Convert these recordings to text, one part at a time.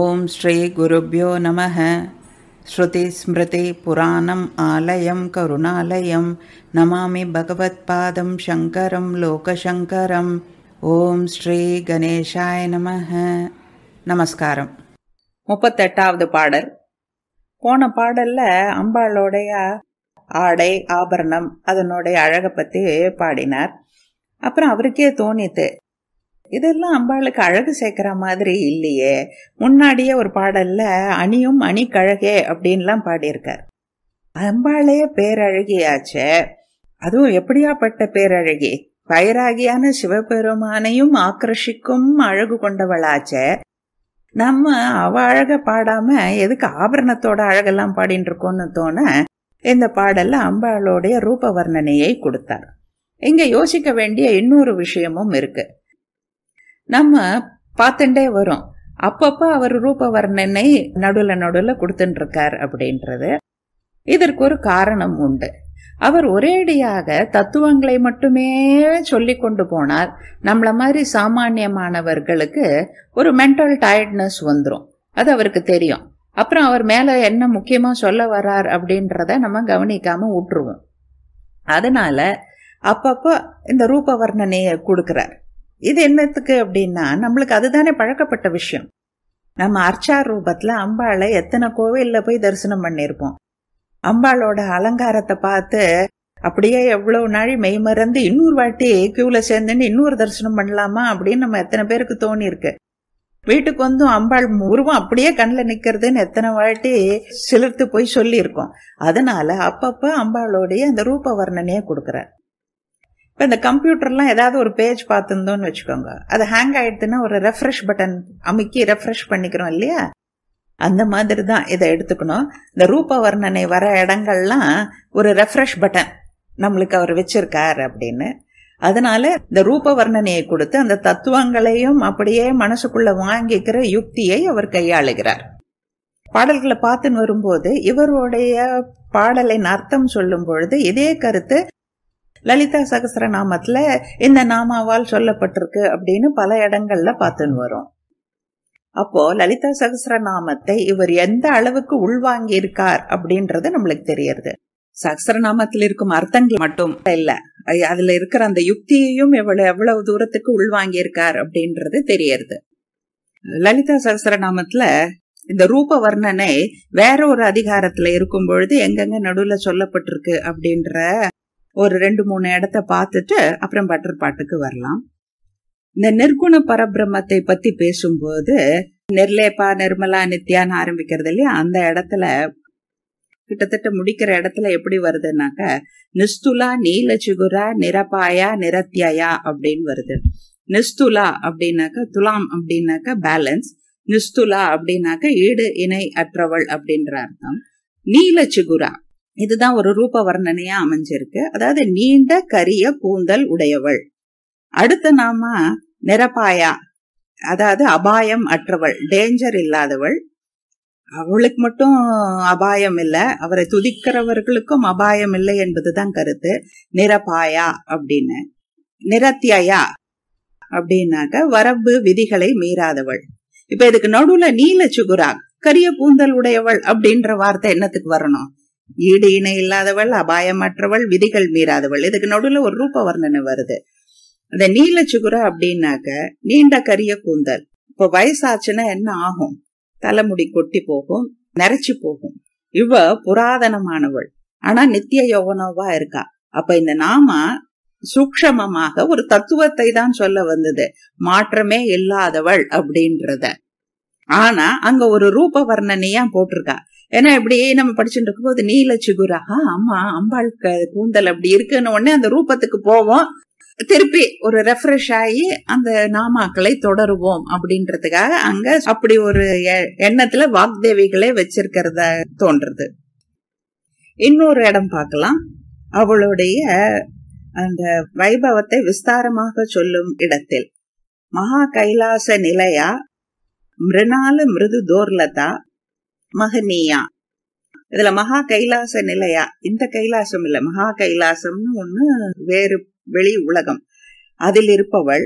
ஓம் ஸ்ரீ ஸ்ருதி ஸ்மிருதி புராணம் ஆலயம் கருணாலயம் நமாமி பகவத் பாதம் சங்கரம் லோகசங்கரம் ஓம் ஸ்ரீ கணேஷாய நமக நமஸ்காரம் முப்பத்தெட்டாவது பாடல் போன பாடல்ல அம்பாளுடைய ஆடை ஆபரணம் அதனுடைய அழகை பற்றி பாடினார் அப்புறம் அவருக்கே தோணித்து இதெல்லாம் அம்பாளுக்கு அழகு சேர்க்கிற மாதிரி இல்லையே முன்னாடியே ஒரு பாடலில் அணியும் அணி கழகே அப்படின்லாம் பாடியிருக்கார் அம்பாளே பேரழகியாச்சே அதுவும் எப்படியாப்பட்ட பேரழகி வைராகியான சிவபெருமானையும் ஆக்கிரஷிக்கும் அழகு கொண்டவளாச்சே நம்ம அவ அழக பாடாம எதுக்கு ஆபரணத்தோட அழகெல்லாம் பாடின் இருக்கோம்னு தோண இந்த பாடல்ல அம்பாளுடைய ரூப வர்ணனையை கொடுத்தார் இங்க யோசிக்க வேண்டிய இன்னொரு விஷயமும் இருக்கு நம்ம பார்த்துட்டே வரும் அப்பப்போ அவர் ரூப வர்ணனை நடுவில் நடுவில் கொடுத்துட்டுருக்கார் அப்படின்றது இதற்கு ஒரு காரணம் உண்டு அவர் ஒரேடியாக தத்துவங்களை மட்டுமே சொல்லி கொண்டு போனால் நம்மள மாதிரி சாமானியமானவர்களுக்கு ஒரு மென்டல் டயர்ட்னஸ் வந்துடும் அது அவருக்கு தெரியும் அப்புறம் அவர் மேலே என்ன முக்கியமாக சொல்ல வரார் அப்படின்றத நம்ம கவனிக்காமல் விட்டுருவோம் அதனால அப்பப்போ இந்த ரூபவர்ணனையை வர்ணனையை கொடுக்குறார் இது என்னத்துக்கு அப்படின்னா நம்மளுக்கு அதுதானே பழக்கப்பட்ட விஷயம் நம்ம அர்ச்சா ரூபத்தில் அம்பாளை எத்தனை கோவிலில் போய் தரிசனம் பண்ணியிருப்போம் அம்பாளோட அலங்காரத்தை பார்த்து அப்படியே எவ்வளோ நாள் மெய் மறந்து இன்னொரு வாட்டி கியூவில் சேர்ந்துன்னு இன்னொரு தரிசனம் பண்ணலாமா அப்படின்னு நம்ம எத்தனை பேருக்கு தோணியிருக்கு வீட்டுக்கு வந்தும் அம்பாள் உருவம் அப்படியே கண்ணில் நிற்கிறதுன்னு எத்தனை வாட்டி சிலிர்த்து போய் சொல்லியிருக்கோம் அதனால அப்பப்போ அம்பாளோடைய அந்த ரூப வர்ணனையை கொடுக்குறேன் இப்போ இந்த கம்ப்யூட்டர்லாம் ஏதாவது ஒரு பேஜ் பார்த்துருந்தோன்னு வச்சுக்கோங்க அது ஹேங் ஆகிடுதுன்னா ஒரு ரெஃப்ரெஷ் பட்டன் அமுக்கி ரெஃப்ரெஷ் பண்ணிக்கிறோம் இல்லையா அந்த மாதிரி தான் இதை எடுத்துக்கணும் இந்த ரூப வர்ணனை வர இடங்கள்லாம் ஒரு ரெஃப்ரெஷ் பட்டன் நம்மளுக்கு அவர் வச்சிருக்கார் அப்படின்னு அதனால இந்த ரூப வர்ணனையை கொடுத்து அந்த தத்துவங்களையும் அப்படியே மனசுக்குள்ள வாங்கிக்கிற யுக்தியை அவர் கையாளுகிறார் பாடல்களை பார்த்துன்னு வரும்போது இவருடைய பாடலின் அர்த்தம் சொல்லும் பொழுது இதே கருத்து லலிதா சகசர நாமத்தில் இந்த நாமாவால் சொல்லப்பட்டிருக்கு அப்படின்னு பல இடங்கள்ல பார்த்துன்னு வரும் அப்போ லலிதா சகசர நாமத்தை இவர் எந்த அளவுக்கு உள்வாங்கி இருக்கார் அப்படின்றது நம்மளுக்கு தெரியறது சகசரநாமத்தில் இருக்கும் அர்த்தங்கள் மட்டும் இல்ல அதுல இருக்கிற அந்த யுக்தியையும் எவ்வளவு எவ்வளவு தூரத்துக்கு உள்வாங்கி இருக்கார் அப்படின்றது தெரியறது லலிதா சகசரநாமத்துல இந்த ரூப வர்ணனை வேற ஒரு அதிகாரத்துல இருக்கும் பொழுது எங்கெங்க நடுவுல சொல்லப்பட்டிருக்கு அப்படின்ற ஒரு ரெண்டு மூணு இடத்த பார்த்துட்டு அப்புறம் பட்டர் பாட்டுக்கு வரலாம் இந்த நிர்குண பரபிரமத்தை பத்தி பேசும்போது நிர்லேபா நிர்மலா நித்யான்னு ஆரம்பிக்கிறது இல்லையா அந்த இடத்துல கிட்டத்தட்ட முடிக்கிற இடத்துல எப்படி வருதுனாக்க நிஸ்துலா நீல சிகுரா நிரபாயா நிரத்யாயா அப்படின்னு வருது நிஸ்துலா அப்படின்னாக்க துலாம் அப்படின்னாக்க பேலன்ஸ் நிஸ்துலா அப்படின்னாக்க ஈடு இணை அற்றவள் அப்படின்ற அர்த்தம் நீல சிகுரா இதுதான் ஒரு ரூப வர்ணனையா அமைஞ்சிருக்கு அதாவது நீண்ட கரிய கூந்தல் உடையவள் அடுத்த நாம நிரப்பாயா அதாவது அபாயம் அற்றவள் டேஞ்சர் இல்லாதவள் அவளுக்கு மட்டும் அபாயம் இல்லை அவரை துதிக்கிறவர்களுக்கும் அபாயம் இல்லை என்பதுதான் கருத்து நிரப்பாயா அப்படின்னு நிரத்தியா அப்படின்னாக்க வரம்பு விதிகளை மீறாதவள் இப்ப இதுக்கு நடுவுல நீல சுகுரா கரிய கூந்தல் உடையவள் அப்படின்ற வார்த்தை என்னத்துக்கு வரணும் ஈடு இணை இல்லாதவள் அபாயமற்றவள் விதிகள் மீறாதவள் இதுக்கு நடுவில் ஒரு ரூப வர்ணனை வருது அந்த நீல சுகுர அப்படின்னாக்க நீண்ட கரிய கூந்தல் இப்ப வயசாச்சுன்னா என்ன ஆகும் தலைமுடி கொட்டி போகும் நரைச்சு போகும் இவ புராதனமானவள் ஆனா நித்திய யோகனோவா இருக்கா அப்ப இந்த நாம சூக்ஷமமாக ஒரு தத்துவத்தை தான் சொல்ல வந்தது மாற்றமே இல்லாதவள் அப்படின்றத ஆனா அங்க ஒரு ரூப வர்ணனையா போட்டிருக்கா ஏன்னா இப்படி நம்ம படிச்சுட்டு இருக்கும்போது நீல சிகுரா ஆமா அம்பாளுக்கு கூந்தல் அப்படி இருக்குன்னு உடனே அந்த ரூபத்துக்கு போவோம் திருப்பி ஒரு ரெஃப்ரெஷ் ஆகி அந்த நாமாக்களை தொடருவோம் அப்படின்றதுக்காக அங்க அப்படி ஒரு எண்ணத்துல வாக்தேவிகளை வச்சிருக்கிறத தோன்றது இன்னொரு இடம் பார்க்கலாம் அவளுடைய அந்த வைபவத்தை விஸ்தாரமாக சொல்லும் இடத்தில் மகா கைலாச நிலையா மிருணால மிருது தோர்லதா மகனியா இதுல மகா கைலாச நிலையா இந்த கைலாசம் இல்ல மகா கைலாசம்னு ஒண்ணு வேறு வெளி உலகம் அதில் இருப்பவள்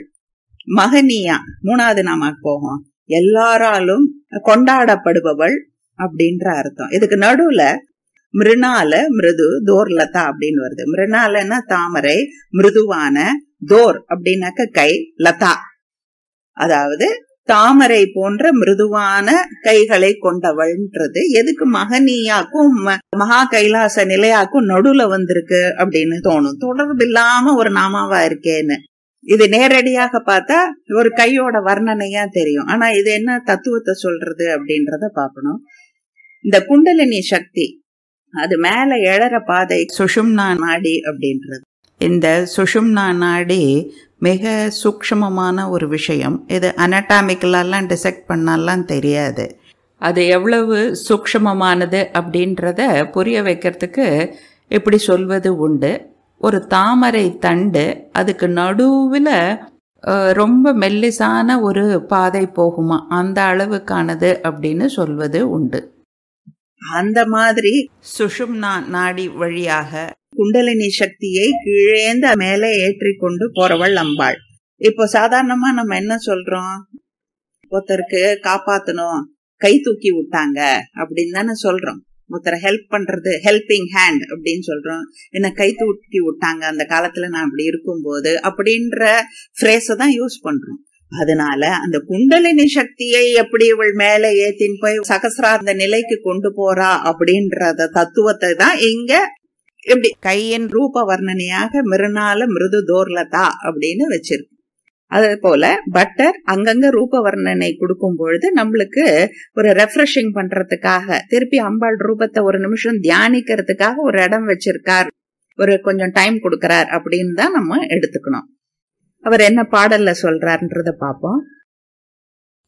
மகனியா மூணாவது நாம போகும் எல்லாராலும் கொண்டாடப்படுபவள் அப்படின்ற அர்த்தம் இதுக்கு நடுவுல மிருணால மிருது தோர்லதா அப்படின்னு வருது மிருணாலன்னா தாமரை மிருதுவான தோர் அப்படின்னாக்க கை லதா அதாவது தாமரை போன்ற மிருதுவான கைகளை கொண்டவள்ன்றது எதுக்கு மகனியாக்கும் மகா கைலாச நிலையாக்கும் நடுவுல வந்திருக்கு அப்படின்னு தோணும் தொடர்பு இல்லாம ஒரு நாமாவா இருக்கேன்னு இது நேரடியாக பார்த்தா ஒரு கையோட வர்ணனையா தெரியும் ஆனா இது என்ன தத்துவத்தை சொல்றது அப்படின்றத பாக்கணும் இந்த குண்டலினி சக்தி அது மேல எழற பாதை சுஷும்னா நாடி அப்படின்றது இந்த சுஷும்னா நாடி மிக சூக்ஷமமான ஒரு விஷயம் இது அனட்டாமிக்கலாம் டிசெக்ட் பண்ணாலாம் தெரியாது அது எவ்வளவு சூக்ஷமமானது அப்படின்றத புரிய வைக்கிறதுக்கு இப்படி சொல்வது உண்டு ஒரு தாமரை தண்டு அதுக்கு நடுவில் ரொம்ப மெல்லிசான ஒரு பாதை போகுமா அந்த அளவுக்கானது அப்படின்னு சொல்வது உண்டு அந்த மாதிரி சுஷும்னா நாடி வழியாக குண்டலினி சக்தியை கீழேந்த மேலே ஏற்றி கொண்டு போறவள் அம்பாள் இப்போ சாதாரணமா நம்ம என்ன சொல்றோம் ஒருத்தருக்கு காப்பாத்தணும் கை தூக்கி விட்டாங்க அப்படின்னு தானே சொல்றோம் ஒருத்தரை ஹெல்ப் பண்றது ஹெல்பிங் ஹேண்ட் அப்படின்னு சொல்றோம் என்ன கை தூக்கி விட்டாங்க அந்த காலத்துல நான் அப்படி இருக்கும்போது அப்படின்ற ஃப்ரேஸை தான் யூஸ் பண்றோம் அதனால அந்த குண்டலினி சக்தியை எப்படி இவள் மேல ஏத்தின் போய் அந்த நிலைக்கு கொண்டு போறா அப்படின்றத தத்துவத்தை தான் இங்க இப்படி கையின் ரூப வர்ணனையாக மிருணால மிருது தோர்லதா அப்படின்னு வச்சிருக்கு அதே போல பட்டர் அங்கங்க ரூப வர்ணனை கொடுக்கும் பொழுது நம்மளுக்கு ஒரு ரெஃப்ரெஷிங் பண்றதுக்காக திருப்பி அம்பாள் ரூபத்தை ஒரு நிமிஷம் தியானிக்கிறதுக்காக ஒரு இடம் வச்சிருக்கார் ஒரு கொஞ்சம் டைம் கொடுக்கறார் அப்படின்னு தான் நம்ம எடுத்துக்கணும் அவர் என்ன பாடல்ல சொல்றாருன்றத பார்ப்போம்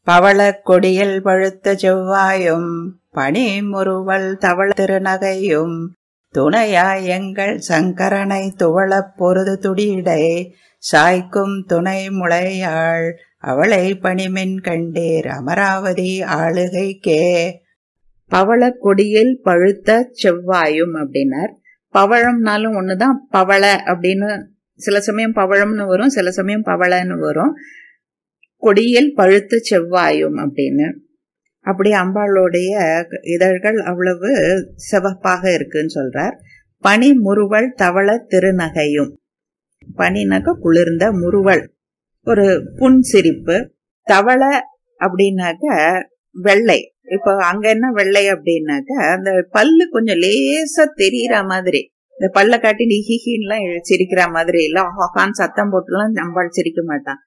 பவள கொடியில் பழுத்த செவ்வாயும் பனி முருவல் தவள திருநகையும் துணையாய் எங்கள் சங்கரனை துவளப் பொருது துடியிட சாய்க்கும் துணை முளையாள் அவளை பணிமென் கண்டீர் அமராவதி ஆளுகைக்கே கொடியில் பழுத்த செவ்வாயும் அப்படின்னார் பவழம்னாலும் ஒண்ணுதான் பவள அப்படின்னு சில சமயம் பவழம்னு வரும் சில சமயம் பவளன்னு வரும் கொடியில் பழுத்த செவ்வாயும் அப்படின்னு அப்படி அம்பாளுடைய இதழ்கள் அவ்வளவு சிவப்பாக இருக்குன்னு சொல்றார் பனி முறுவல் தவள திருநகையும் பனினாக்க குளிர்ந்த முறுவல் ஒரு புன் சிரிப்பு தவள அப்படின்னாக்க வெள்ளை இப்போ அங்க என்ன வெள்ளை அப்படின்னாக்க அந்த பல்லு கொஞ்சம் லேசா தெரியற மாதிரி இந்த பல்ல காட்டி நீ ஹிஹின்லாம் சிரிக்கிற மாதிரி இல்ல ஹாஹான் சத்தம் போட்டுலாம் அம்பாள் சிரிக்க மாட்டான்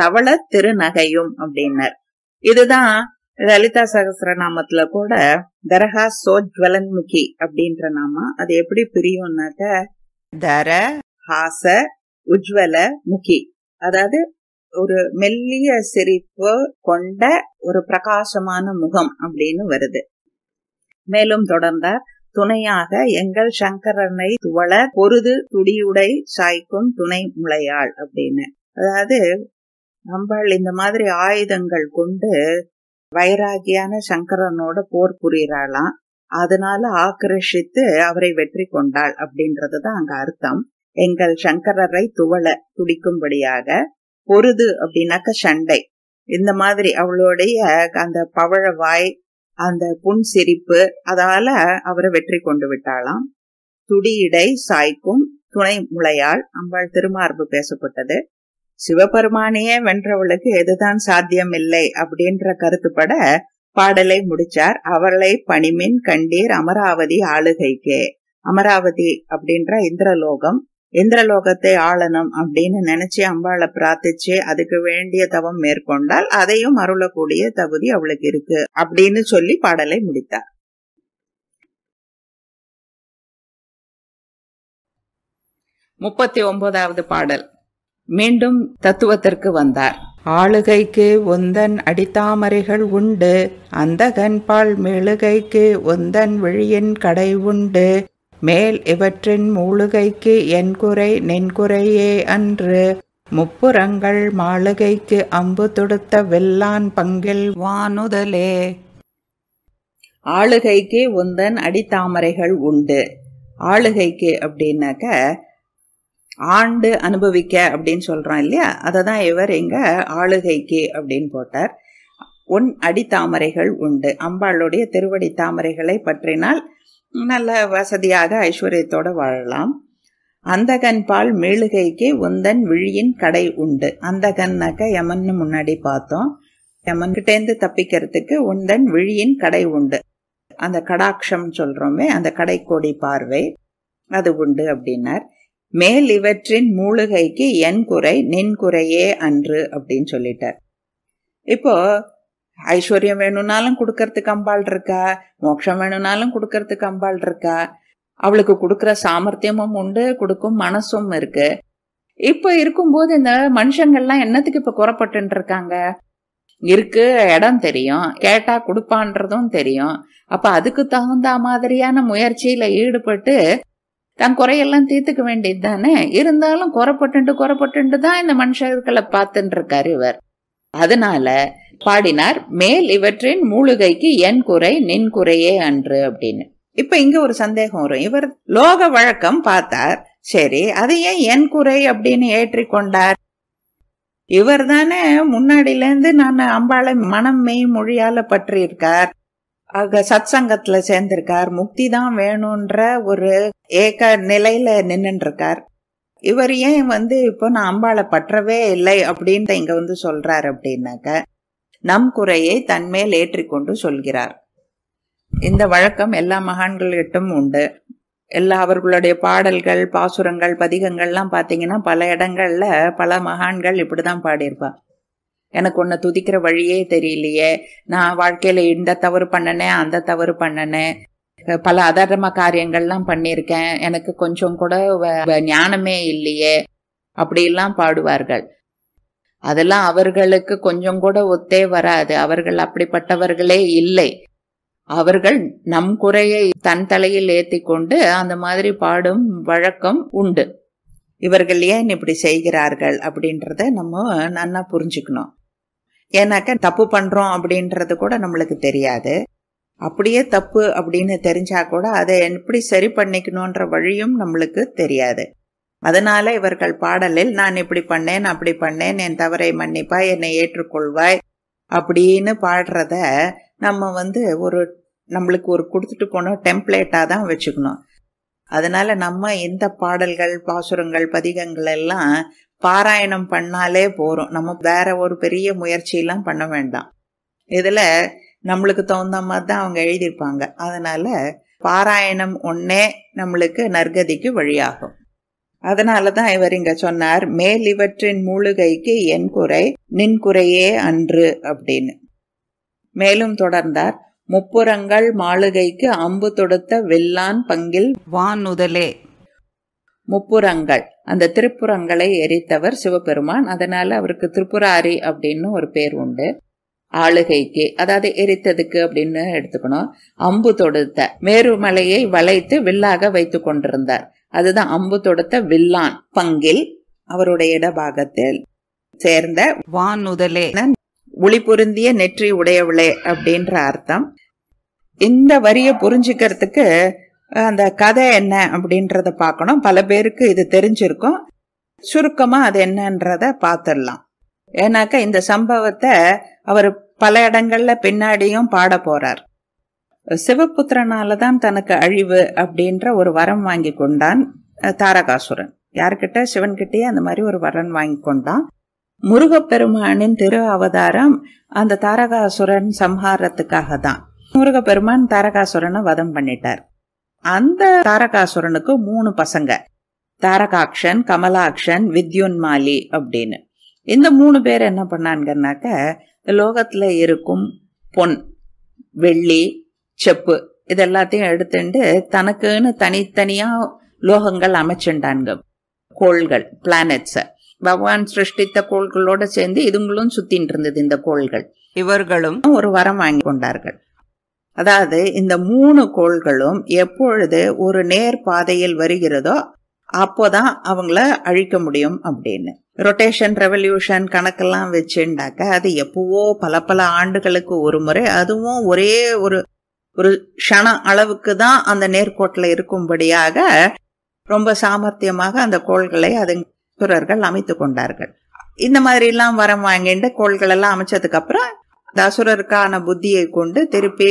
தவள திருநகையும் அப்படின்னார் இதுதான் லலிதா சகசிரநாமத்துல கூட தரஹா ஜுவலன்முகி அப்படின்ற நாம அது எப்படி பிரியும்னாக்க தர ஹாச உஜ்வல முகி அதாவது ஒரு மெல்லிய சிரிப்பு கொண்ட ஒரு பிரகாசமான முகம் அப்படின்னு வருது மேலும் தொடர்ந்தார் துணையாக எங்கள் சங்கரனை துவள பொருது துடியுடை சாய்க்கும் துணை முளையாள் அப்படின்னு அதாவது நம்ம இந்த மாதிரி ஆயுதங்கள் கொண்டு வைராகியான சங்கரனோட போர் புரியறாளாம் அதனால ஆக்கிரஷித்து அவரை வெற்றி கொண்டாள் அப்படின்றதுதான் அங்க அர்த்தம் எங்கள் சங்கரரை துவள துடிக்கும்படியாக பொருது அப்படின்னாக்க சண்டை இந்த மாதிரி அவளுடைய அந்த பவழ வாய் அந்த புன் சிரிப்பு அதால அவரை வெற்றி கொண்டு விட்டாளாம் துடியிடை சாய்க்கும் துணை முளையால் அம்பாள் திருமார்பு பேசப்பட்டது சிவபெருமானையே வென்றவளுக்கு எதுதான் சாத்தியம் இல்லை அப்படின்ற கருத்துப்பட பாடலை முடிச்சார் அவளை பணிமின் கண்டீர் அமராவதி ஆளுகைக்கே அமராவதி அப்படின்ற இந்திரலோகம் இந்திரலோகத்தை ஆளணும் அப்படின்னு நினைச்சு அம்பாளை பிரார்த்திச்சு அதுக்கு வேண்டிய தவம் மேற்கொண்டால் அதையும் அருளக்கூடிய தகுதி அவளுக்கு இருக்கு அப்படின்னு சொல்லி பாடலை முடித்தார் முப்பத்தி ஒன்பதாவது பாடல் மீண்டும் தத்துவத்திற்கு வந்தார் ஆளுகைக்கு உந்தன் அடித்தாமரைகள் உண்டு அந்தகன்பால் மெழுகைக்கு உந்தன் விழியின் கடை உண்டு மேல் இவற்றின் மூழுகைக்கு என் குறை நென்குறையே அன்று முப்புறங்கள் மாளுகைக்கு அம்பு தொடுத்த வெல்லான் பங்கில் வானுதலே ஆளுகைக்கு உந்தன் அடித்தாமரைகள் உண்டு ஆளுகைக்கு அப்படின்னாக்க ஆண்டு அனுபவிக்க அப்படின்னு சொல்கிறோம் இல்லையா அதை தான் இவர் எங்க ஆளுகைக்கு அப்படின்னு போட்டார் ஒன் அடி தாமரைகள் உண்டு அம்பாளுடைய திருவடி தாமரைகளை பற்றினால் நல்ல வசதியாக ஐஸ்வர்யத்தோடு வாழலாம் அந்தகன் பால் மேழுகைக்கு உந்தன் விழியின் கடை உண்டு அந்தகன்னாக்க யமன்னு முன்னாடி பார்த்தோம் யமன்கிட்டேருந்து தப்பிக்கிறதுக்கு உந்தன் விழியின் கடை உண்டு அந்த கடாட்சம் சொல்கிறோமே அந்த கடைக்கோடி பார்வை அது உண்டு அப்படின்னார் மேல் இவற்றின் மூலிகைக்கு என் குறை நின் குறையே அன்று அப்படின்னு சொல்லிட்டார் இப்போ ஐஸ்வர்யம் வேணும்னாலும் கொடுக்கறதுக்கு அம்பாள் இருக்கா மோட்சம் வேணும்னாலும் கொடுக்கறதுக்கு அம்பாள் இருக்கா அவளுக்கு கொடுக்குற சாமர்த்தியமும் உண்டு கொடுக்கும் மனசும் இருக்கு இப்போ இருக்கும்போது இந்த மனுஷங்கள்லாம் என்னத்துக்கு இப்போ குறப்பட்டு இருக்காங்க இருக்கு இடம் தெரியும் கேட்டா கொடுப்பான்றதும் தெரியும் அப்ப அதுக்கு தகுந்த மாதிரியான முயற்சியில ஈடுபட்டு தன் குறையெல்லாம் தீர்த்துக்க வேண்டியது தானே இருந்தாலும் குறைப்பட்டு குறைப்பட்டு தான் இந்த மனுஷர்களை பார்த்துன்னு இருக்கார் இவர் அதனால பாடினார் மேல் இவற்றின் மூலிகைக்கு என் குறை நின் குறையே அன்று அப்படின்னு இப்ப இங்க ஒரு சந்தேகம் வரும் இவர் லோக வழக்கம் பார்த்தார் சரி அதையே என் குறை அப்படின்னு ஏற்றி கொண்டார் இவர் தானே முன்னாடியிலேருந்து நான் அம்பாளை மனம் மெய் மொழியால பற்றியிருக்கார் அங்க சத் சங்கத்துல சேர்ந்திருக்கார் முக்தி தான் வேணும்ன்ற ஒரு ஏக நிலையில நின்றுருக்கார் இவர் ஏன் வந்து இப்போ நான் அம்பாளை பற்றவே இல்லை அப்படின்ட்டு இங்க வந்து சொல்றார் அப்படின்னாக்க நம் குறையை தன்மேல் ஏற்றிக்கொண்டு சொல்கிறார் இந்த வழக்கம் எல்லா மகான்களிட்டும் உண்டு எல்லா அவர்களுடைய பாடல்கள் பாசுரங்கள் பதிகங்கள்லாம் பார்த்தீங்கன்னா பல இடங்கள்ல பல மகான்கள் இப்படிதான் பாடியிருப்பாள் எனக்கு ஒன்று துதிக்கிற வழியே தெரியலையே நான் வாழ்க்கையில இந்த தவறு பண்ணனே அந்த தவறு பண்ணனே பல அதர்ம காரியங்கள்லாம் பண்ணியிருக்கேன் எனக்கு கொஞ்சம் கூட ஞானமே இல்லையே அப்படிலாம் பாடுவார்கள் அதெல்லாம் அவர்களுக்கு கொஞ்சம் கூட ஒத்தே வராது அவர்கள் அப்படிப்பட்டவர்களே இல்லை அவர்கள் நம் குறையை தன் தலையில் ஏற்றி கொண்டு அந்த மாதிரி பாடும் வழக்கம் உண்டு இவர்கள் ஏன் இப்படி செய்கிறார்கள் அப்படின்றத நம்ம நன்னா புரிஞ்சுக்கணும் ஏன்னாக்கா தப்பு பண்ணுறோம் அப்படின்றது கூட நம்மளுக்கு தெரியாது அப்படியே தப்பு அப்படின்னு தெரிஞ்சா கூட அதை எப்படி சரி பண்ணிக்கணுன்ற வழியும் நம்மளுக்கு தெரியாது அதனால இவர்கள் பாடலில் நான் இப்படி பண்ணேன் அப்படி பண்ணேன் என் தவறை மன்னிப்பாய் என்னை ஏற்றுக்கொள்வாய் அப்படின்னு பாடுறத நம்ம வந்து ஒரு நம்மளுக்கு ஒரு கொடுத்துட்டு போனோம் டெம்ப்ளேட்டாக தான் வச்சுக்கணும் அதனால நம்ம இந்த பாடல்கள் பாசுரங்கள் பதிகங்கள் எல்லாம் பாராயணம் பண்ணாலே போகிறோம் நம்ம வேற ஒரு பெரிய முயற்சியெல்லாம் பண்ண வேண்டாம் இதில் நம்மளுக்கு தகுந்த மாதிரி தான் அவங்க எழுதியிருப்பாங்க அதனால் பாராயணம் ஒன்றே நம்மளுக்கு நற்கதிக்கு வழியாகும் அதனால தான் இவர் இங்கே சொன்னார் மேல் இவற்றின் மூலிகைக்கு என் குறை நின் குறையே அன்று அப்படின்னு மேலும் தொடர்ந்தார் முப்புறங்கள் மாளிகைக்கு அம்பு தொடுத்த வெல்லான் பங்கில் வானுதலே முப்புரங்கள் அந்த திருப்புறங்களை எரித்தவர் சிவபெருமான் அதனால அவருக்கு திரிபுராரி அப்படின்னு ஒரு பேர் உண்டு ஆளுகைக்கு அதாவது எரித்ததுக்கு அப்படின்னு எடுத்துக்கணும் அம்பு தொடுத்த மேருமலையை வளைத்து வில்லாக வைத்து கொண்டிருந்தார் அதுதான் அம்பு தொடுத்த வில்லான் பங்கில் அவருடைய இடபாகத்தில் சேர்ந்த வானுதலே ஒளி பொருந்திய நெற்றி உடையவளே அப்படின்ற அர்த்தம் இந்த வரிய புரிஞ்சுக்கிறதுக்கு அந்த கதை என்ன அப்படின்றத பார்க்கணும் பல பேருக்கு இது தெரிஞ்சிருக்கும் சுருக்கமாக அது என்னன்றத பார்த்துடலாம் ஏன்னாக்கா இந்த சம்பவத்தை அவர் பல இடங்கள்ல பின்னாடியும் பாட போறார் சிவபுத்திரனால தான் தனக்கு அழிவு அப்படின்ற ஒரு வரம் வாங்கி கொண்டான் தாரகாசுரன் யாருக்கிட்ட சிவன்கிட்டயே அந்த மாதிரி ஒரு வரன் வாங்கி கொண்டான் முருகப்பெருமானின் திரு அவதாரம் அந்த தாரகாசுரன் சம்ஹாரத்துக்காக தான் முருகப்பெருமான் தாரகாசுரனை வதம் பண்ணிட்டார் அந்த தாரகாசுரனுக்கு மூணு பசங்க தாரகாக்ஷன் கமலாக்ஷன் வித்யுன்மாலி அப்படின்னு இந்த மூணு பேர் என்ன பண்ணாங்கன்னாக்க லோகத்தில் இருக்கும் பொன் வெள்ளி செப்பு இது எல்லாத்தையும் எடுத்துட்டு தனக்குன்னு தனித்தனியாக லோகங்கள் அமைச்சுண்டான்ங்க கோள்கள் பிளானட்ஸை பகவான் சிருஷ்டித்த கோள்களோட சேர்ந்து இதுங்களும் சுத்தின் இருந்தது இந்த கோள்கள் இவர்களும் ஒரு வரம் வாங்கி கொண்டார்கள் அதாவது இந்த மூணு கோள்களும் எப்பொழுது ஒரு நேர் பாதையில் வருகிறதோ அப்போதான் அவங்கள அழிக்க முடியும் அப்படின்னு ரொட்டேஷன் ரெவல்யூஷன் கணக்கெல்லாம் வச்சுண்டாக்க அது எப்பவோ பல பல ஆண்டுகளுக்கு ஒரு முறை அதுவும் ஒரே ஒரு ஒரு க்ஷண அளவுக்கு தான் அந்த நேர்கோட்டில் இருக்கும்படியாக ரொம்ப சாமர்த்தியமாக அந்த கோள்களை அது சுரர்கள் அமைத்து கொண்டார்கள் இந்த மாதிரிலாம் வரம் வாங்கிட்டு கோள்கள் எல்லாம் அமைச்சதுக்கு அப்புறம் அசுரருக்கான புத்தியை கொண்டு திருப்பி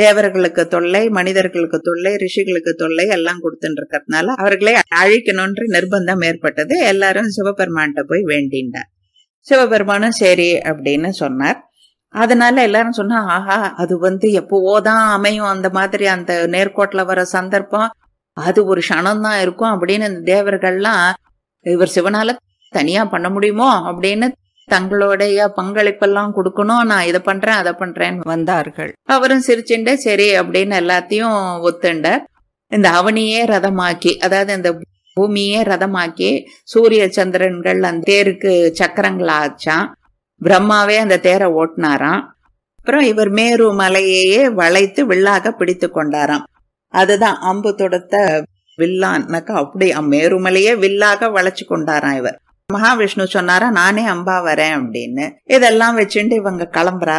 தேவர்களுக்கு தொல்லை மனிதர்களுக்கு தொல்லை ரிஷிகளுக்கு தொல்லை எல்லாம் கொடுத்துட்டு இருக்கிறதுனால அவர்களை அழிக்கணும்ன்ற நிர்பந்தம் ஏற்பட்டது எல்லாரும் சிவபெருமான்கிட்ட போய் வேண்டின்றார் சிவபெருமானும் சரி அப்படின்னு சொன்னார் அதனால எல்லாரும் சொன்னா ஆஹா அது வந்து எப்பவோ தான் அமையும் அந்த மாதிரி அந்த நேர்கோட்டில் வர சந்தர்ப்பம் அது ஒரு க்ஷணம்தான் இருக்கும் அப்படின்னு இந்த தேவர்கள்லாம் இவர் சிவனால தனியா பண்ண முடியுமோ அப்படின்னு தங்களுடைய பங்களிப்பெல்லாம் கொடுக்கணும் நான் இதை பண்றேன் அதை பண்றேன்னு வந்தார்கள் அவரும் சிரிச்சுண்டு சரி அப்படின்னு எல்லாத்தையும் ஒத்துண்டார் இந்த அவனியே ரதமாக்கி அதாவது இந்த பூமியே ரதமாக்கி சூரிய சந்திரன்கள் அந்த தேருக்கு சக்கரங்கள் ஆச்சான் பிரம்மாவே அந்த தேரை ஓட்டினாராம் அப்புறம் இவர் மேரு மலையையே வளைத்து வில்லாக பிடித்து கொண்டாராம் அதுதான் அம்பு தொடுத்த வில்லான்னாக்கா அப்படி மேருமலையே வில்லாக வளைச்சு கொண்டாராம் இவர் மகாவிஷ்ணு சொன்னாரா நானே அம்பா வரேன் அப்படின்னு இதெல்லாம் வச்சுட்டு இவங்க கிளம்புறா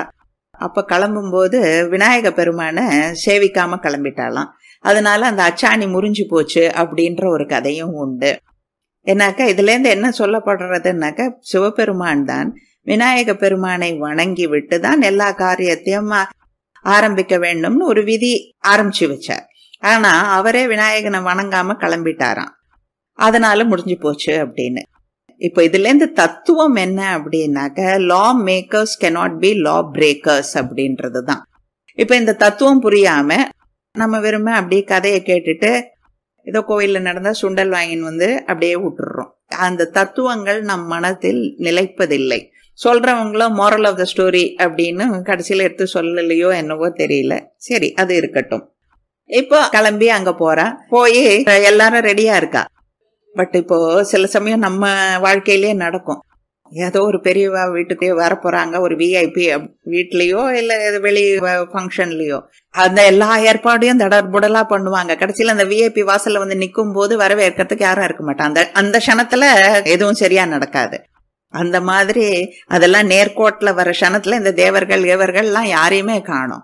கிளம்பும் போது விநாயக பெருமானை சேவிக்காம கிளம்பிட்டாலாம் அதனால அந்த அச்சாணி முறிஞ்சு போச்சு அப்படின்ற ஒரு கதையும் உண்டு இதுல இருந்து என்ன சொல்லப்படுறதுனாக்கா சிவபெருமான் தான் விநாயக பெருமானை வணங்கி விட்டு தான் எல்லா காரியத்தையும் ஆரம்பிக்க வேண்டும்னு ஒரு விதி ஆரம்பிச்சு வச்சார் ஆனா அவரே விநாயகனை வணங்காம கிளம்பிட்டாராம் அதனால முடிஞ்சு போச்சு அப்படின்னு இப்போ இதுலேருந்து தத்துவம் என்ன அப்படின்னாக்க law makers cannot be law breakers அப்படின்றது தான் இப்போ இந்த தத்துவம் புரியாம நம்ம வெறுமை அப்படியே கதையை கேட்டுட்டு ஏதோ கோயிலில் நடந்தால் சுண்டல் வாங்கின்னு வந்து அப்படியே விட்டுடுறோம் அந்த தத்துவங்கள் நம் மனத்தில் நிலைப்பதில்லை சொல்கிறவங்களும் மாரல் ஆஃப் த ஸ்டோரி அப்படின்னு கடைசியில் எடுத்து சொல்லலையோ என்னவோ தெரியல சரி அது இருக்கட்டும் இப்போ கிளம்பி அங்கே போறா போய் எல்லாரும் ரெடியாக இருக்கா பட் இப்போ சில சமயம் நம்ம வாழ்க்கையிலேயே நடக்கும் ஏதோ ஒரு பெரியவா வீட்டுக்கே வர போறாங்க ஒரு விஐபி வீட்லயோ இல்ல வெளி ஃபங்க்ஷன்லயோ அந்த எல்லா ஏற்பாடையும் தடர்புடலா பண்ணுவாங்க கடைசியில அந்த விஐபி வாசல்ல வந்து நிக்கும் போது வரவேற்கிறதுக்கு யாரும் இருக்க மாட்டாங்க அந்த க்ஷணத்துல எதுவும் சரியா நடக்காது அந்த மாதிரி அதெல்லாம் நேர்கோட்டில் வர க்ஷணத்தில் இந்த தேவர்கள் இவர்கள்லாம் யாரையுமே காணும்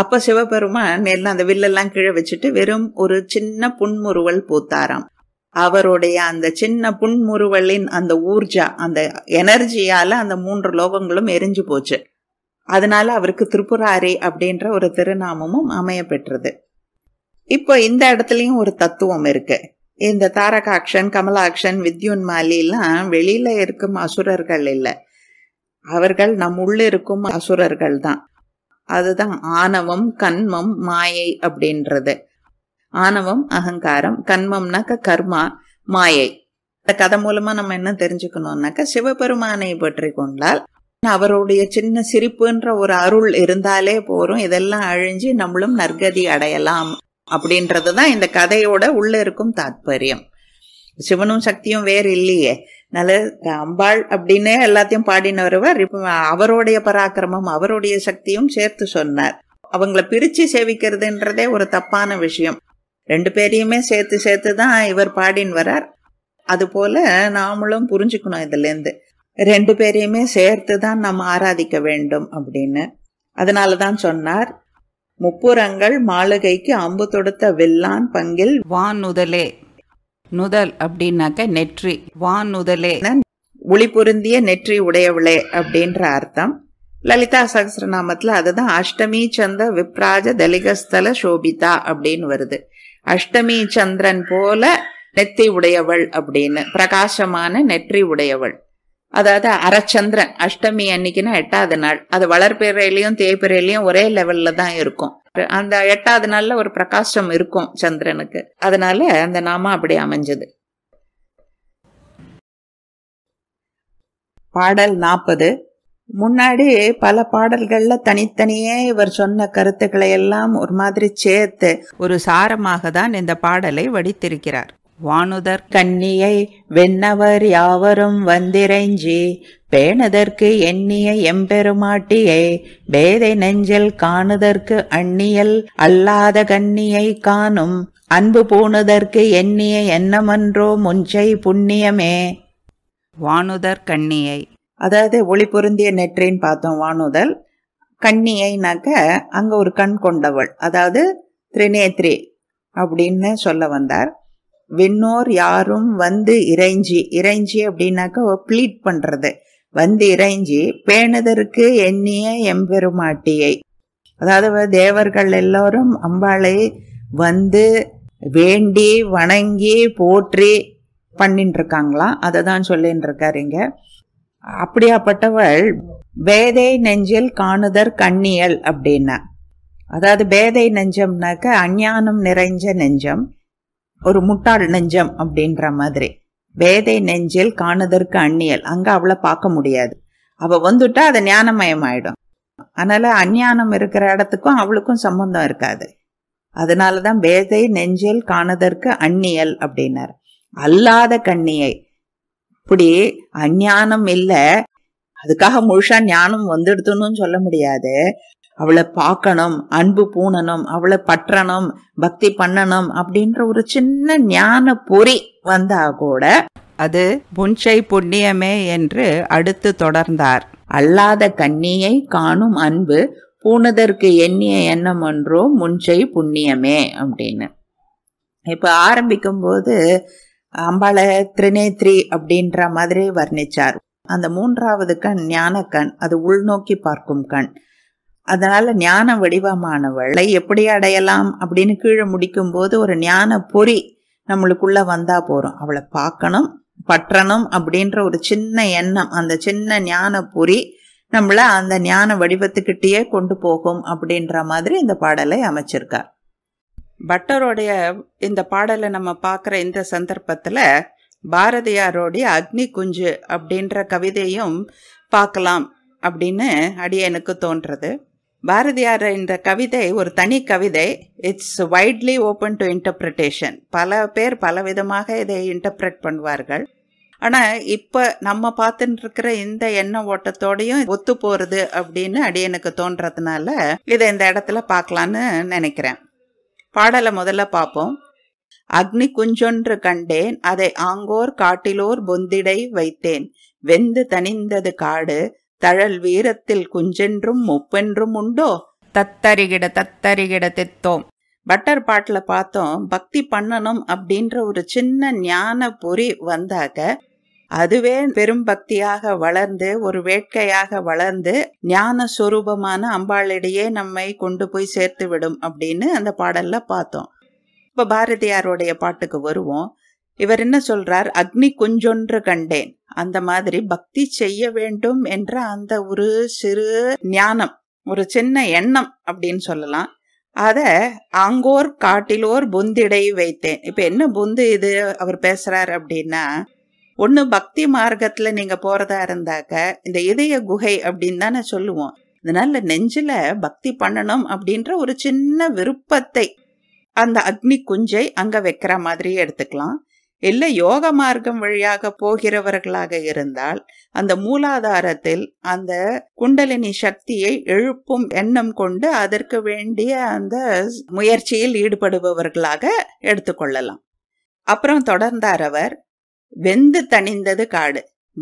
அப்போ சிவபெருமான் எல்லாம் அந்த வில்லெல்லாம் கீழே வச்சுட்டு வெறும் ஒரு சின்ன புன்முறுவல் பூத்தாராம் அவருடைய அந்த சின்ன புன்முறுவலின் அந்த ஊர்ஜா அந்த எனர்ஜியால அந்த மூன்று லோகங்களும் எரிஞ்சு போச்சு அதனால அவருக்கு திருப்புராரி அப்படின்ற ஒரு திருநாமமும் அமைய பெற்றது இப்போ இந்த இடத்துலையும் ஒரு தத்துவம் இருக்கு இந்த தாரகாக்ஷன் கமலாக்ஷன் வித்யுன்மாலிலாம் வெளியில இருக்கும் அசுரர்கள் இல்லை அவர்கள் நம் உள்ள இருக்கும் அசுரர்கள் தான் அதுதான் ஆணவம் கண்மம் மாயை அப்படின்றது ஆணவம் அகங்காரம் கண்மம்னாக்க கர்மா மாயை இந்த கதை மூலமா நம்ம என்ன தெரிஞ்சுக்கணும்னாக்க சிவபெருமானை பற்றி கொண்டால் அவருடைய சின்ன சிரிப்புன்ற ஒரு அருள் இருந்தாலே போறோம் இதெல்லாம் அழிஞ்சு நம்மளும் நற்கதி அடையலாம் அப்படின்றது தான் இந்த கதையோட உள்ள இருக்கும் தாத்பரியம் சிவனும் சக்தியும் வேறு இல்லையே நல்ல அம்பாள் அப்படின்னே எல்லாத்தையும் பாடினவர் அவருடைய பராக்கிரமம் அவருடைய சக்தியும் சேர்த்து சொன்னார் அவங்கள பிரிச்சு சேவிக்கிறதுன்றதே ஒரு தப்பான விஷயம் ரெண்டு பேரையுமே சேர்த்து சேர்த்து தான் இவர் பாடின்னு வரார் அதுபோல் நாமளும் புரிஞ்சுக்கணும் இதுலேருந்து ரெண்டு பேரையுமே சேர்த்து தான் நம்ம ஆராதிக்க வேண்டும் அப்படின்னு அதனால தான் சொன்னார் முப்புரங்கள் மாளிகைக்கு அம்பு தொடுத்த வில்லான் பங்கில் வானுதலே நுதல் அப்படின்னாக்க நெற்றி வானுதலே ஒளி பொருந்திய நெற்றி உடையவளே அப்படின்ற அர்த்தம் லலிதா சகசிரநாமத்தில் அதுதான் அஷ்டமி சந்த விப்ராஜ தலிகஸ்தல சோபிதா அப்படின்னு வருது அஷ்டமி சந்திரன் போல நெத்தி உடையவள் அப்படின்னு பிரகாசமான நெற்றி உடையவள் அதாவது அரச்சந்திரன் அஷ்டமி அன்னைக்குன்னா எட்டாவது நாள் அது வளர்பிறையிலையும் தேய்பிறையிலையும் ஒரே லெவல்ல தான் இருக்கும் அந்த எட்டாவது நாள்ல ஒரு பிரகாசம் இருக்கும் சந்திரனுக்கு அதனால அந்த நாம அப்படி அமைஞ்சது பாடல் நாற்பது முன்னாடி பல பாடல்கள்ல தனித்தனியே இவர் சொன்ன கருத்துக்களை எல்லாம் ஒரு மாதிரி சேர்த்து ஒரு சாரமாக தான் இந்த பாடலை வடித்திருக்கிறார் வானுதர் கண்ணியை வெண்ணவர் யாவரும் வந்திரைஞ்சி பேணதற்கு எண்ணிய எம்பெருமாட்டியை பேதை நெஞ்சல் காணுதற்கு அண்ணியல் அல்லாத கண்ணியை காணும் அன்பு பூணுதற்கு எண்ணிய என்னமன்றோ முஞ்சை புண்ணியமே வானுதர் கண்ணியை அதாவது ஒளி பொருந்திய நெற்றின்னு பார்த்தோம் வானுதல் கண்ணியைனாக்க அங்கே ஒரு கண் கொண்டவள் அதாவது திரிநேத்ரி அப்படின்னு சொல்ல வந்தார் விண்ணோர் யாரும் வந்து இறைஞ்சி இறைஞ்சி அப்படின்னாக்க ப்ளீட் பண்ணுறது வந்து இறைஞ்சி பேணுதற்கு எண்ணிய எம்பெருமாட்டியை அதாவது தேவர்கள் எல்லோரும் அம்பாளை வந்து வேண்டி வணங்கி போற்றி பண்ணிட்டு இருக்காங்களாம் அதை தான் சொல்லின்னு இருக்காருங்க அப்படியாப்பட்டவள் பேதை நெஞ்சில் காணுதர் கண்ணியல் அப்படின்னா அதாவது பேதை நெஞ்சம்னாக்க அஞ்ஞானம் நிறைஞ்ச நெஞ்சம் ஒரு முட்டாள் நெஞ்சம் அப்படின்ற மாதிரி பேதை நெஞ்சில் காணுதற்கு அந்நியல் அங்கே அவளை பார்க்க முடியாது அவள் வந்துட்டா அது ஞானமயம் ஆயிடும் அதனால் அஞ்ஞானம் இருக்கிற இடத்துக்கும் அவளுக்கும் சம்பந்தம் இருக்காது அதனால தான் பேதை நெஞ்சில் காணுதற்கு அந்நியல் அப்படின்னார் அல்லாத கண்ணியை அப்படி அஞ்ஞானம் இல்லை அதுக்காக முழுசா ஞானம் வந்துடுதுன்னு சொல்ல முடியாது அவளை பார்க்கணும் அன்பு பூணணும் அவளை பற்றணும் பக்தி பண்ணணும் அப்படின்ற ஒரு சின்ன ஞான பொறி வந்தா கூட அது புன்சை புண்ணியமே என்று அடுத்து தொடர்ந்தார் அல்லாத கண்ணியை காணும் அன்பு பூனதற்கு எண்ணிய எண்ணம் ஒன்றோ முன்சை புண்ணியமே அப்படின்னு இப்போ ஆரம்பிக்கும் போது அம்பாள திரிநேத்ரி அப்படின்ற மாதிரி வர்ணிச்சார் அந்த மூன்றாவது கண் ஞான கண் அது உள்நோக்கி பார்க்கும் கண் அதனால ஞான வடிவமானவளை எப்படி அடையலாம் அப்படின்னு கீழே முடிக்கும் போது ஒரு ஞான பொறி நம்மளுக்குள்ள வந்தா போறோம் அவளை பார்க்கணும் பற்றணும் அப்படின்ற ஒரு சின்ன எண்ணம் அந்த சின்ன ஞான பொறி நம்மளை அந்த ஞான வடிவத்துக்கிட்டேயே கொண்டு போகும் அப்படின்ற மாதிரி இந்த பாடலை அமைச்சிருக்கார் பட்டருடைய இந்த பாடலை நம்ம பார்க்குற இந்த சந்தர்ப்பத்தில் பாரதியாரோடைய அக்னி குஞ்சு அப்படின்ற கவிதையும் பார்க்கலாம் அப்படின்னு அடி எனக்கு தோன்றது பாரதியார் இந்த கவிதை ஒரு தனி கவிதை it's widely open to interpretation பல பேர் பல விதமாக இதை இன்டர்பிரட் பண்ணுவார்கள் ஆனால் இப்போ நம்ம பார்த்துட்டு இருக்கிற இந்த எண்ண ஓட்டத்தோடையும் ஒத்து போகிறது அப்படின்னு அடியனுக்கு தோன்றதுனால இதை இந்த இடத்துல பார்க்கலான்னு நினைக்கிறேன் பாடலை முதல்ல பார்ப்போம் அக்னி குஞ்சொன்று கண்டேன் அதை ஆங்கோர் காட்டிலோர் பொந்திடை வைத்தேன் வெந்து தனிந்தது காடு தழல் வீரத்தில் குஞ்சென்றும் முப்பென்றும் உண்டோ தத்தரிகிட தத்தரிகிட தித்தோம் பட்டர் பாட்டில் பார்த்தோம் பக்தி பண்ணணும் அப்படின்ற ஒரு சின்ன ஞான பொறி வந்தாக அதுவே பெரும் பக்தியாக வளர்ந்து ஒரு வேட்கையாக வளர்ந்து ஞான சுரூபமான அம்பாளிடையே நம்மை கொண்டு போய் சேர்த்து விடும் அப்படின்னு அந்த பாடல்ல பார்த்தோம் இப்ப பாரதியாருடைய பாட்டுக்கு வருவோம் இவர் என்ன சொல்றார் அக்னி குஞ்சொன்று கண்டேன் அந்த மாதிரி பக்தி செய்ய வேண்டும் என்ற அந்த ஒரு சிறு ஞானம் ஒரு சின்ன எண்ணம் அப்படின்னு சொல்லலாம் அத அங்கோர் காட்டிலோர் புந்திடை வைத்தேன் இப்ப என்ன புந்து இது அவர் பேசுறாரு அப்படின்னா ஒன்று பக்தி மார்க்கத்தில் நீங்கள் போகிறதா இருந்தாக்க இந்த இதய குகை அப்படின்னு தானே சொல்லுவோம் அதனால நெஞ்சில் பக்தி பண்ணணும் அப்படின்ற ஒரு சின்ன விருப்பத்தை அந்த அக்னி குஞ்சை அங்கே வைக்கிற மாதிரி எடுத்துக்கலாம் இல்லை யோக மார்க்கம் வழியாக போகிறவர்களாக இருந்தால் அந்த மூலாதாரத்தில் அந்த குண்டலினி சக்தியை எழுப்பும் எண்ணம் கொண்டு அதற்கு வேண்டிய அந்த முயற்சியில் ஈடுபடுபவர்களாக எடுத்துக்கொள்ளலாம் அப்புறம் தொடர்ந்தார் அவர் வெந்து தணிந்தது காடு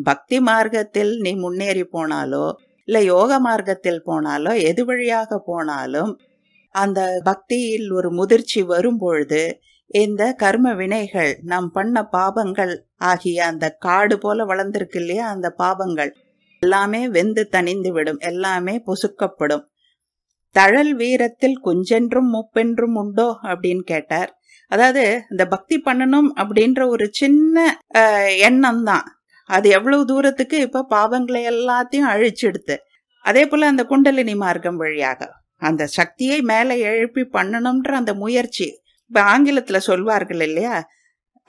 பக்தி மார்க்கத்தில் நீ முன்னேறி போனாலோ இல்லை யோக மார்க்கத்தில் போனாலோ எது வழியாக போனாலும் அந்த பக்தியில் ஒரு முதிர்ச்சி வரும்பொழுது இந்த கர்ம வினைகள் நாம் பண்ண பாபங்கள் ஆகிய அந்த காடு போல வளர்ந்திருக்கு இல்லையா அந்த பாபங்கள் எல்லாமே வெந்து தணிந்து விடும் எல்லாமே பொசுக்கப்படும் தழல் வீரத்தில் குஞ்சென்றும் முப்பென்றும் உண்டோ அப்படின்னு கேட்டார் அதாவது இந்த பக்தி பண்ணணும் அப்படின்ற ஒரு சின்ன எண்ணம் தான் அது எவ்வளவு தூரத்துக்கு இப்போ பாவங்களை எல்லாத்தையும் அழிச்செடுத்து அதே போல் அந்த குண்டலினி மார்க்கம் வழியாக அந்த சக்தியை மேலே எழுப்பி பண்ணணும்ன்ற அந்த முயற்சி இப்போ ஆங்கிலத்தில் சொல்வார்கள் இல்லையா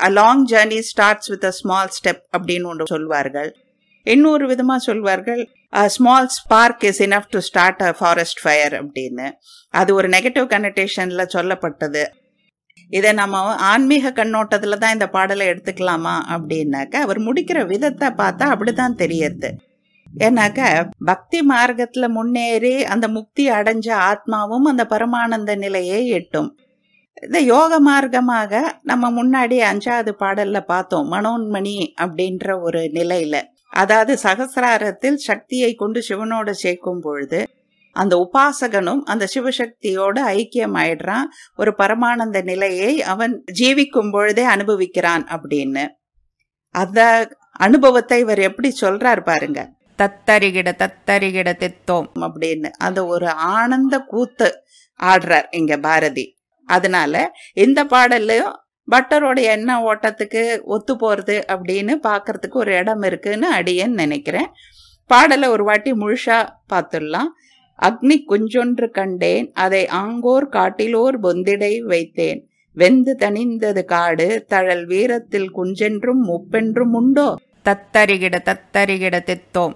a long journey starts with a small step அப்படின்னு ஒன்று சொல்வார்கள் இன்னொரு விதமாக சொல்வார்கள் small spark is enough to start a forest fire அப்படின்னு அது ஒரு நெகட்டிவ் கனெக்டேஷனில் சொல்லப்பட்டது இதை நம்ம ஆன்மீக கண்ணோட்டத்தில் தான் இந்த பாடலை எடுத்துக்கலாமா அப்படின்னாக்க அவர் முடிக்கிற விதத்தை பார்த்தா அப்படிதான் தெரியுது ஏன்னாக்க பக்தி மார்க்கத்தில் முன்னேறி அந்த முக்தி அடைஞ்ச ஆத்மாவும் அந்த பரமானந்த நிலையை எட்டும் இந்த யோக மார்க்கமாக நம்ம முன்னாடி அஞ்சாவது பாடலில் பார்த்தோம் மனோன்மணி அப்படின்ற ஒரு நிலையில் அதாவது சகசிராரத்தில் சக்தியை கொண்டு சிவனோடு சேர்க்கும் பொழுது அந்த உபாசகனும் அந்த சிவசக்தியோடு ஐக்கியமாயிடுறான் ஒரு பரமானந்த நிலையை அவன் ஜீவிக்கும் பொழுதே அனுபவிக்கிறான் அப்படின்னு அந்த அனுபவத்தை இவர் எப்படி சொல்றார் பாருங்க தத்தரிகிட தத்தரிகிட தித்தோம் அப்படின்னு அந்த ஒரு ஆனந்த கூத்து ஆடுறார் இங்க பாரதி அதனால இந்த பாடல்லையும் பட்டரோட எண்ண ஓட்டத்துக்கு ஒத்து போகிறது அப்படின்னு பார்க்கறதுக்கு ஒரு இடம் இருக்குன்னு அடியேன்னு நினைக்கிறேன் பாடலை ஒரு வாட்டி முழுசாக பார்த்துடலாம் அக்னி குஞ்சொன்று கண்டேன் அதை ஆங்கோர் காட்டிலோர் பொந்திடை வைத்தேன் வெந்து தனிந்தது காடு தழல் வீரத்தில் குஞ்சென்றும் முப்பென்றும் உண்டோ தத்தரிகிட தத்தரிகிட தித்தோம்